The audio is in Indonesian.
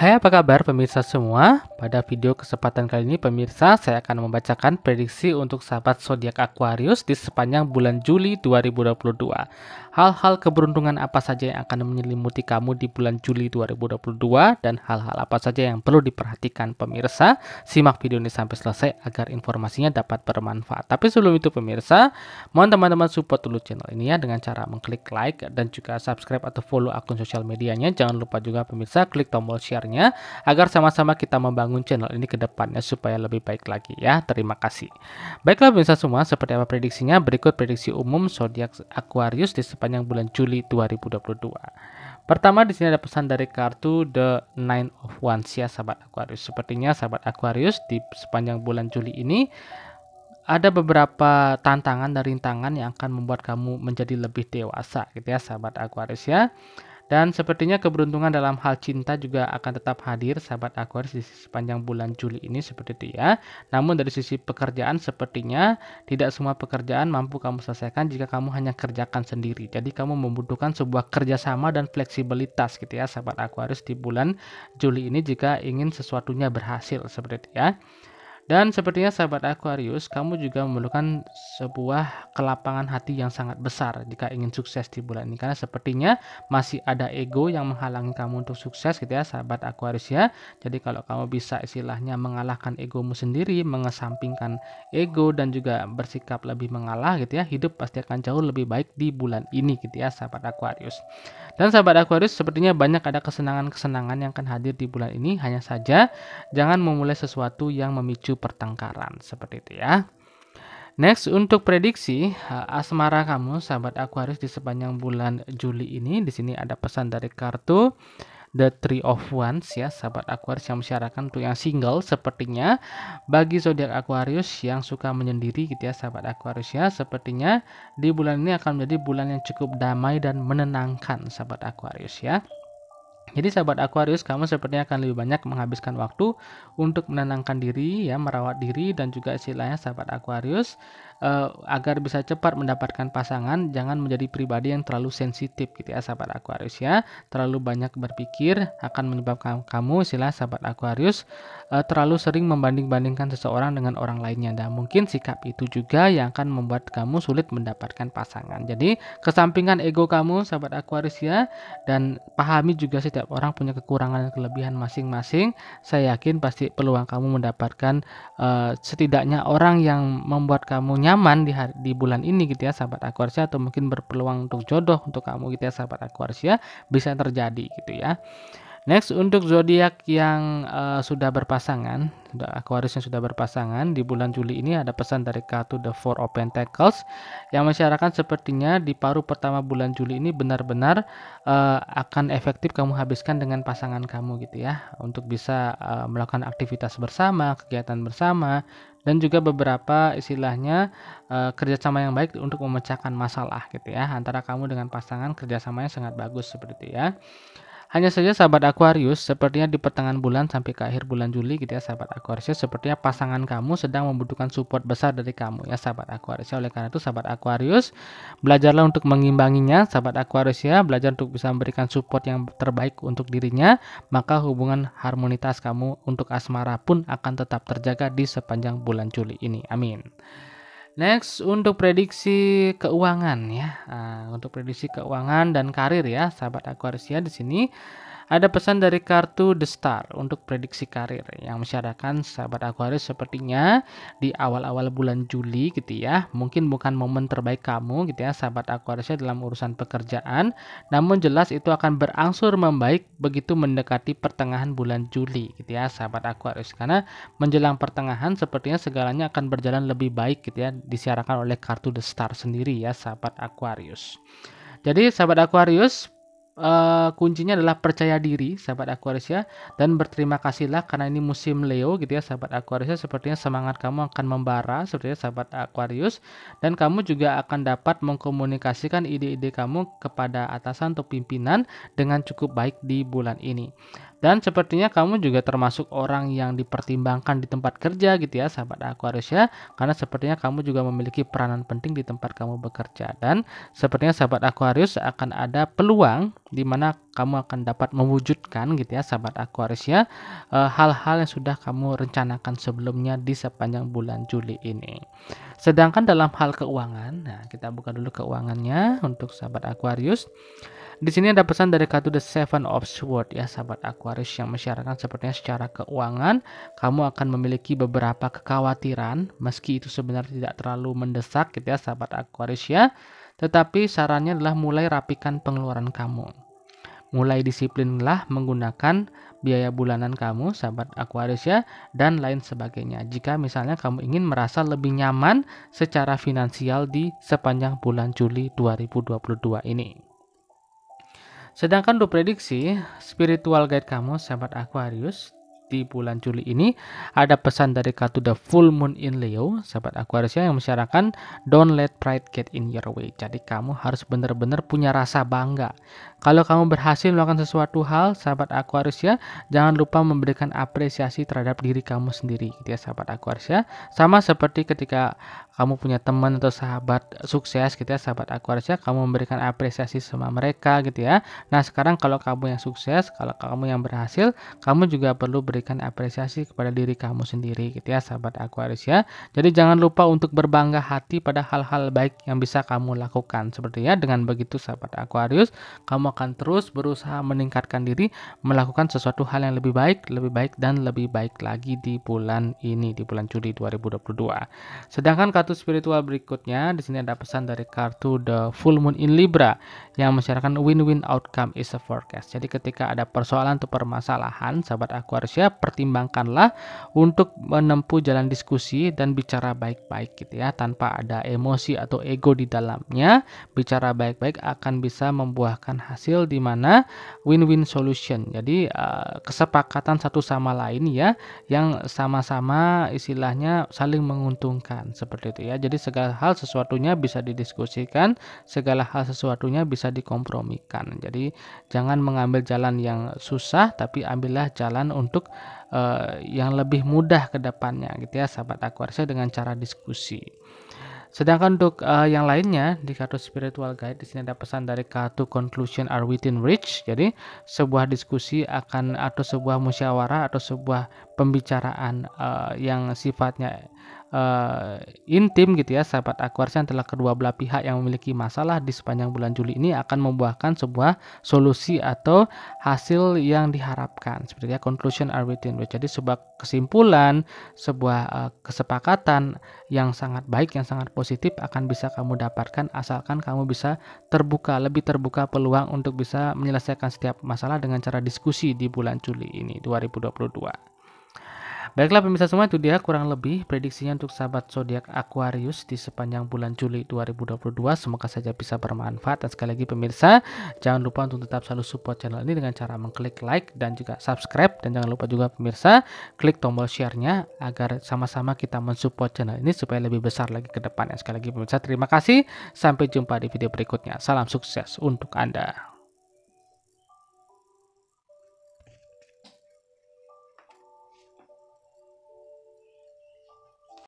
Hai apa kabar pemirsa semua? Pada video kesempatan kali ini pemirsa saya akan membacakan prediksi untuk sahabat zodiak Aquarius di sepanjang bulan Juli 2022. Hal-hal keberuntungan apa saja yang akan menyelimuti kamu di bulan Juli 2022 dan hal-hal apa saja yang perlu diperhatikan pemirsa? Simak video ini sampai selesai agar informasinya dapat bermanfaat. Tapi sebelum itu pemirsa, mohon teman-teman support dulu channel ini ya dengan cara mengklik like dan juga subscribe atau follow akun sosial medianya. Jangan lupa juga pemirsa klik tombol share agar sama-sama kita membangun channel ini ke depannya supaya lebih baik lagi ya. Terima kasih. Baiklah pemirsa semua, seperti apa prediksinya? Berikut prediksi umum zodiak Aquarius di sepanjang bulan Juli 2022. Pertama di sini ada pesan dari kartu The Nine of Wands ya sahabat Aquarius. Sepertinya sahabat Aquarius di sepanjang bulan Juli ini ada beberapa tantangan dan rintangan yang akan membuat kamu menjadi lebih dewasa gitu ya sahabat Aquarius ya. Dan sepertinya keberuntungan dalam hal cinta juga akan tetap hadir sahabat Aquarius di sepanjang bulan Juli ini seperti itu ya. Namun dari sisi pekerjaan sepertinya tidak semua pekerjaan mampu kamu selesaikan jika kamu hanya kerjakan sendiri. Jadi kamu membutuhkan sebuah kerjasama dan fleksibilitas gitu ya sahabat Aquarius di bulan Juli ini jika ingin sesuatunya berhasil seperti itu ya. Dan sepertinya sahabat Aquarius, kamu juga memerlukan sebuah kelapangan hati yang sangat besar jika ingin sukses di bulan ini. Karena sepertinya masih ada ego yang menghalangi kamu untuk sukses gitu ya sahabat Aquarius ya. Jadi kalau kamu bisa istilahnya mengalahkan egomu sendiri, mengesampingkan ego dan juga bersikap lebih mengalah gitu ya, hidup pasti akan jauh lebih baik di bulan ini gitu ya sahabat Aquarius. Dan sahabat Aquarius sepertinya banyak ada kesenangan-kesenangan yang akan hadir di bulan ini. Hanya saja jangan memulai sesuatu yang memicu pertengkaran seperti itu ya. Next untuk prediksi asmara kamu sahabat Aquarius di sepanjang bulan Juli ini di sini ada pesan dari kartu The Three of Wands ya sahabat Aquarius yang mensyaratkan untuk yang single sepertinya bagi zodiak Aquarius yang suka menyendiri gitu ya sahabat Aquarius ya sepertinya di bulan ini akan menjadi bulan yang cukup damai dan menenangkan sahabat Aquarius ya. Jadi sahabat Aquarius, kamu sepertinya akan lebih banyak menghabiskan waktu untuk menenangkan diri, ya, merawat diri dan juga istilahnya sahabat Aquarius uh, agar bisa cepat mendapatkan pasangan, jangan menjadi pribadi yang terlalu sensitif gitu ya sahabat Aquarius ya. Terlalu banyak berpikir akan menyebabkan kamu istilah sahabat Aquarius uh, terlalu sering membanding-bandingkan seseorang dengan orang lainnya dan mungkin sikap itu juga yang akan membuat kamu sulit mendapatkan pasangan. Jadi, kesampingkan ego kamu sahabat Aquarius ya dan pahami juga setiap orang punya kekurangan dan kelebihan masing-masing. Saya yakin pasti peluang kamu mendapatkan uh, setidaknya orang yang membuat kamu nyaman di hari, di bulan ini gitu ya sahabat Aquarius ya, atau mungkin berpeluang untuk jodoh untuk kamu gitu ya sahabat Aquarius ya bisa terjadi gitu ya. Next untuk zodiak yang uh, sudah berpasangan, sudah Aquarius yang sudah berpasangan di bulan Juli ini ada pesan dari kartu The Four of Pentacles yang masyarakat sepertinya di paruh pertama bulan Juli ini benar-benar uh, akan efektif kamu habiskan dengan pasangan kamu gitu ya untuk bisa uh, melakukan aktivitas bersama, kegiatan bersama dan juga beberapa istilahnya uh, kerjasama yang baik untuk memecahkan masalah gitu ya antara kamu dengan pasangan kerjasamanya sangat bagus seperti ya. Hanya saja sahabat Aquarius, sepertinya di pertengahan bulan sampai ke akhir bulan Juli gitu ya sahabat Aquarius, sepertinya pasangan kamu sedang membutuhkan support besar dari kamu ya sahabat Aquarius. Ya, oleh karena itu sahabat Aquarius, belajarlah untuk mengimbanginya sahabat Aquarius ya, belajar untuk bisa memberikan support yang terbaik untuk dirinya, maka hubungan harmonitas kamu untuk asmara pun akan tetap terjaga di sepanjang bulan Juli ini. Amin. Next untuk prediksi keuangan ya. uh, untuk prediksi keuangan dan karir ya, sahabat Aquarius ya di sini ada pesan dari kartu The Star untuk prediksi karir yang mensyaratkan sahabat Aquarius sepertinya di awal-awal bulan Juli gitu ya. Mungkin bukan momen terbaik kamu gitu ya sahabat Aquarius dalam urusan pekerjaan, namun jelas itu akan berangsur membaik begitu mendekati pertengahan bulan Juli gitu ya sahabat Aquarius karena menjelang pertengahan sepertinya segalanya akan berjalan lebih baik gitu ya disiarkan oleh kartu The Star sendiri ya sahabat Aquarius. Jadi sahabat Aquarius uh, kuncinya adalah percaya diri sahabat Aquarius ya dan berterima kasihlah karena ini musim Leo gitu ya sahabat Aquarius ya sepertinya semangat kamu akan membara sepertinya sahabat Aquarius dan kamu juga akan dapat mengkomunikasikan ide-ide kamu kepada atasan atau pimpinan dengan cukup baik di bulan ini. Dan sepertinya kamu juga termasuk orang yang dipertimbangkan di tempat kerja gitu ya sahabat Aquarius ya. Karena sepertinya kamu juga memiliki peranan penting di tempat kamu bekerja. Dan sepertinya sahabat Aquarius akan ada peluang di mana kamu akan dapat mewujudkan gitu ya sahabat Aquarius ya eh, hal-hal yang sudah kamu rencanakan sebelumnya di sepanjang bulan Juli ini. Sedangkan dalam hal keuangan, nah kita buka dulu keuangannya untuk sahabat Aquarius. Di sini ada pesan dari kartu The Seven of Swords ya sahabat Aquarius yang mensyaratkan sepertinya secara keuangan kamu akan memiliki beberapa kekhawatiran meski itu sebenarnya tidak terlalu mendesak gitu ya sahabat Aquarius ya. Tetapi sarannya adalah mulai rapikan pengeluaran kamu. Mulai disiplinlah menggunakan biaya bulanan kamu, sahabat Aquarius ya, dan lain sebagainya. Jika misalnya kamu ingin merasa lebih nyaman secara finansial di sepanjang bulan Juli 2022 ini. Sedangkan untuk prediksi spiritual guide kamu sahabat Aquarius di bulan Juli ini ada pesan dari kartu The Full Moon in Leo sahabat Aquarius ya, yang mensyaratkan don't let pride get in your way jadi kamu harus benar-benar punya rasa bangga kalau kamu berhasil melakukan sesuatu hal, sahabat Aquarius ya, jangan lupa memberikan apresiasi terhadap diri kamu sendiri, gitu ya, sahabat Aquarius ya. Sama seperti ketika kamu punya teman atau sahabat sukses, gitu ya, sahabat Aquarius ya, kamu memberikan apresiasi sama mereka, gitu ya. Nah, sekarang kalau kamu yang sukses, kalau kamu yang berhasil, kamu juga perlu berikan apresiasi kepada diri kamu sendiri, gitu ya, sahabat Aquarius ya. Jadi jangan lupa untuk berbangga hati pada hal-hal baik yang bisa kamu lakukan, seperti ya. Dengan begitu, sahabat Aquarius, kamu akan terus berusaha meningkatkan diri, melakukan sesuatu hal yang lebih baik, lebih baik dan lebih baik lagi di bulan ini, di bulan Juli 2022. Sedangkan kartu spiritual berikutnya, di sini ada pesan dari kartu The Full Moon in Libra yang mensyaratkan win-win outcome is a forecast. Jadi ketika ada persoalan atau permasalahan, sahabat Aquarius pertimbangkanlah untuk menempuh jalan diskusi dan bicara baik-baik gitu ya, tanpa ada emosi atau ego di dalamnya. Bicara baik-baik akan bisa membuahkan hasil hasil di mana win-win solution. Jadi uh, kesepakatan satu sama lain ya yang sama-sama istilahnya saling menguntungkan seperti itu ya. Jadi segala hal sesuatunya bisa didiskusikan, segala hal sesuatunya bisa dikompromikan. Jadi jangan mengambil jalan yang susah tapi ambillah jalan untuk uh, yang lebih mudah ke depannya gitu ya sahabat Aquarius dengan cara diskusi. Sedangkan untuk uh, yang lainnya di kartu spiritual guide di sini ada pesan dari kartu conclusion are within reach. Jadi sebuah diskusi akan atau sebuah musyawarah atau sebuah pembicaraan uh, yang sifatnya uh, intim gitu ya sahabat Aquarius yang telah kedua belah pihak yang memiliki masalah di sepanjang bulan Juli ini akan membuahkan sebuah solusi atau hasil yang diharapkan seperti ya conclusion reach jadi sebuah kesimpulan sebuah uh, kesepakatan yang sangat baik yang sangat positif akan bisa kamu dapatkan asalkan kamu bisa terbuka lebih terbuka peluang untuk bisa menyelesaikan setiap masalah dengan cara diskusi di bulan Juli ini 2022 Baiklah pemirsa semua itu dia kurang lebih prediksinya untuk sahabat zodiak Aquarius di sepanjang bulan Juli 2022. Semoga saja bisa bermanfaat dan sekali lagi pemirsa jangan lupa untuk tetap selalu support channel ini dengan cara mengklik like dan juga subscribe dan jangan lupa juga pemirsa klik tombol share-nya agar sama-sama kita mensupport channel ini supaya lebih besar lagi ke depan dan Sekali lagi pemirsa terima kasih sampai jumpa di video berikutnya. Salam sukses untuk Anda.